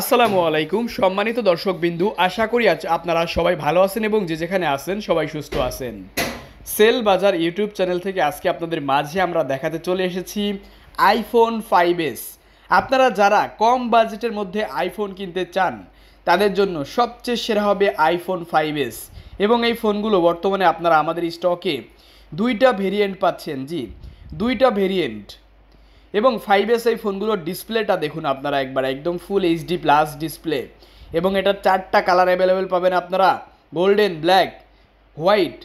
আসসালামু আলাইকুম সম্মানিত দর্শক বিন্দু আশা করি আজ আপনারা সবাই ভালো আছেন এবং যে যেখানে আছেন সবাই সুস্থ আছেন সেল বাজার ইউটিউব চ্যানেল থেকে আজকে আপনাদের মাঝে আমরা দেখাতে চলে এসেছি আইফোন ফাইভ এস আপনারা যারা কম বাজেটের মধ্যে আইফোন কিনতে চান তাদের জন্য সবচেয়ে সেরা হবে আইফোন ফাইভ এস এবং এই ফোনগুলো বর্তমানে আপনারা আমাদের স্টকে দুইটা ভেরিয়েন্ট পাচ্ছেন জি দুইটা ভেরিয়েন্ট এবং ফাইভ এস এই ফোনগুলোর ডিসপ্লেটা দেখুন আপনারা একবার একদম ফুল এইচডি প্লাস ডিসপ্লে এবং এটার চারটা কালার অ্যাভেলেবেল পাবেন আপনারা গোল্ডেন ব্ল্যাক হোয়াইট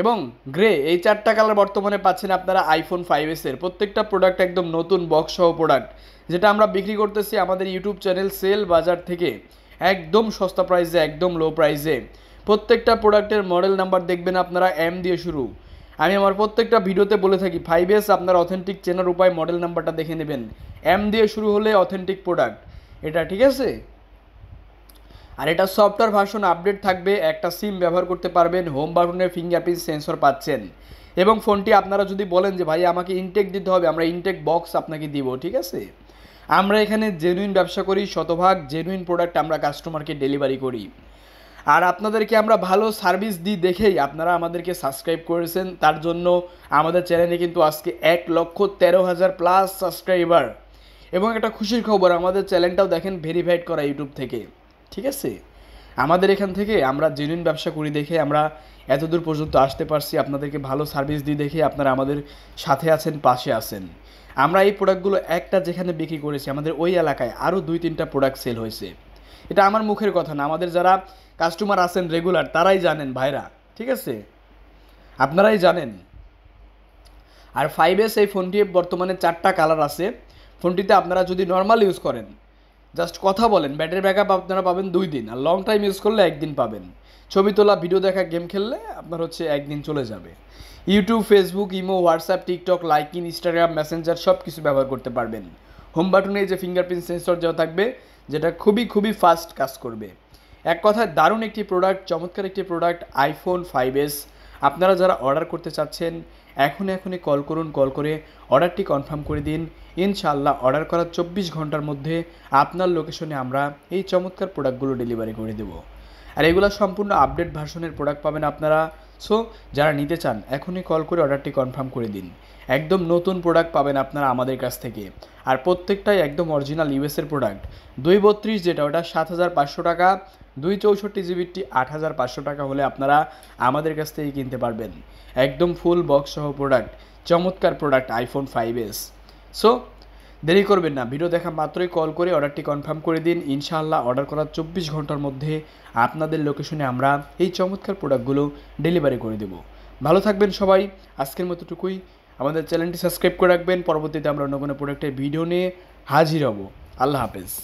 এবং গ্রে এই চারটা কালার বর্তমানে পাচ্ছেন আপনারা আইফোন ফাইভ এসের প্রত্যেকটা প্রোডাক্ট একদম নতুন বক্স সহ প্রোডাক্ট যেটা আমরা বিক্রি করতেছি আমাদের ইউটিউব চ্যানেল সেল বাজার থেকে একদম সস্তা প্রাইসে একদম লো প্রাইসে প্রত্যেকটা প্রোডাক্টের মডেল নাম্বার দেখবেন আপনারা এম দিয়ে শুরু আমি আমার প্রত্যেকটা ভিডিওতে বলে থাকি ফাইভ এস আপনার অথেন্টিক চেনার উপায় মডেল নাম্বারটা দেখে নেবেন এম দিয়ে শুরু হলে অথেন্টিক প্রোডাক্ট এটা ঠিক আছে আর এটা সফটওয়্যার ভার্সন আপডেট থাকবে একটা সিম ব্যবহার করতে পারবেন হোম বাটনের ফিঙ্গারপ্রিন্ট সেন্সর পাচ্ছেন এবং ফোনটি আপনারা যদি বলেন যে ভাই আমাকে ইনটেক দিতে হবে আমরা ইনটেক বক্স আপনাকে দিব ঠিক আছে আমরা এখানে জেনুইন ব্যবসা করি শতভাগ জেনুইন প্রোডাক্ট আমরা কাস্টমারকে ডেলিভারি করি আর আপনাদেরকে আমরা ভালো সার্ভিস দিই দেখেই আপনারা আমাদেরকে সাবস্ক্রাইব করেছেন তার জন্য আমাদের চ্যানেলে কিন্তু আজকে এক লক্ষ তেরো হাজার প্লাস সাবস্ক্রাইবার এবং একটা খুশির খবর আমাদের চ্যানেলটাও দেখেন ভেরিফাইড করা ইউটিউব থেকে ঠিক আছে আমাদের এখান থেকে আমরা জেনুইন ব্যবসা করি দেখে আমরা এতদূর পর্যন্ত আসতে পারছি আপনাদেরকে ভালো সার্ভিস দিয়ে দেখে আপনারা আমাদের সাথে আছেন পাশে আছেন আমরা এই প্রোডাক্টগুলো একটা যেখানে বিক্রি করেছি আমাদের ওই এলাকায় আরও দুই তিনটা প্রোডাক্ট সেল হয়েছে এটা আমার মুখের কথা না আমাদের যারা কাস্টমার আছেন রেগুলার তারাই জানেন ভাইরা ঠিক আছে আপনারাই জানেন আর ফাইভ এস এই ফোনটি বর্তমানে চারটা কালার আছে ফোনটিতে আপনারা যদি নর্মাল ইউজ করেন জাস্ট কথা বলেন ব্যাটারি ব্যাকআপ আপনারা পাবেন দুই দিন আর লং টাইম ইউজ করলে একদিন পাবেন ছবি তোলা ভিডিও দেখা গেম খেললে আপনার হচ্ছে একদিন চলে যাবে YouTube Facebook imo WhatsApp TikTok লাইকিন ইনস্টাগ্রাম মেসেঞ্জার সব কিছু ব্যবহার করতে পারবেন হোম বাটনে যে ফিঙ্গারপ্রিন্ট সেন্সর যা থাকবে যেটা খুবই খুবই ফাস্ট কাজ করবে এক কথায় দারুণ একটি প্রোডাক্ট চমৎকার একটি প্রোডাক্ট আইফোন ফাইভ এস আপনারা যারা অর্ডার করতে চাচ্ছেন এখন এখনই কল করুন কল করে অর্ডারটি কনফার্ম করে দিন ইনশাল্লাহ অর্ডার করার চব্বিশ ঘন্টার মধ্যে আপনার লোকেশনে আমরা এই চমৎকার প্রোডাক্টগুলো ডেলিভারি করে দেব আর এগুলো সম্পূর্ণ আপডেট ভার্সনের প্রোডাক্ট পাবেন আপনারা সো যারা নিতে চান এখনই কল করে অর্ডারটি কনফার্ম করে দিন একদম নতুন প্রোডাক্ট পাবেন আপনারা আমাদের কাছ থেকে আর প্রত্যেকটাই একদম অরিজিনাল ইউএসের প্রোডাক্ট দুই বত্রিশ যেটা ওটা সাত হাজার পাঁচশো টাকা দুই চৌষট্টি জিবিটি আট হাজার পাঁচশো টাকা হলে আপনারা আমাদের কাছ থেকে কিনতে পারবেন একদম ফুল বক্স সহ প্রোডাক্ট চমৎকার product iPhone five S so দেরি করবেন না ভিডিও দেখা মাত্রই কল করে অর্ডারটি কনফার্ম করে দিন ইনশাআল্লাহ অর্ডার করার চব্বিশ ঘন্টার মধ্যে আপনাদের লোকেশনে আমরা এই চমৎকার প্রোডাক্টগুলো ডেলিভারি করে দেব ভালো থাকবেন সবাই আজকের মতোটুকুই আমাদের চ্যানেলটি সাবস্ক্রাইব করে রাখবেন পরবর্তীতে আমরা অন্য কোনো প্রোডাক্টের ভিডিও নিয়ে হাজির হব আল্লাহ হাফেজ